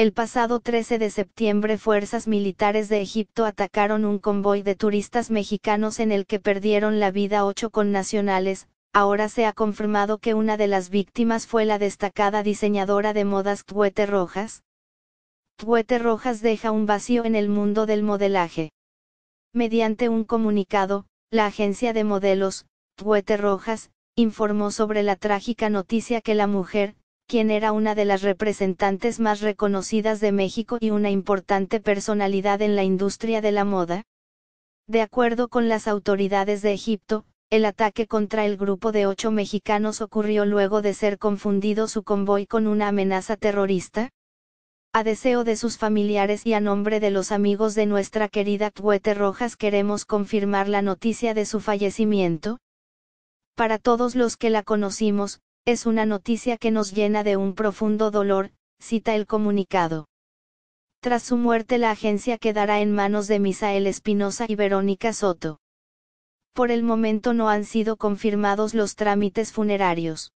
El pasado 13 de septiembre fuerzas militares de Egipto atacaron un convoy de turistas mexicanos en el que perdieron la vida ocho nacionales, ahora se ha confirmado que una de las víctimas fue la destacada diseñadora de modas Tuete Rojas. Tuete Rojas deja un vacío en el mundo del modelaje. Mediante un comunicado, la agencia de modelos, Tuete Rojas, informó sobre la trágica noticia que la mujer, quien era una de las representantes más reconocidas de México y una importante personalidad en la industria de la moda? De acuerdo con las autoridades de Egipto, el ataque contra el grupo de ocho mexicanos ocurrió luego de ser confundido su convoy con una amenaza terrorista. A deseo de sus familiares y a nombre de los amigos de nuestra querida Tuete Rojas queremos confirmar la noticia de su fallecimiento. Para todos los que la conocimos, es una noticia que nos llena de un profundo dolor, cita el comunicado. Tras su muerte la agencia quedará en manos de Misael Espinosa y Verónica Soto. Por el momento no han sido confirmados los trámites funerarios.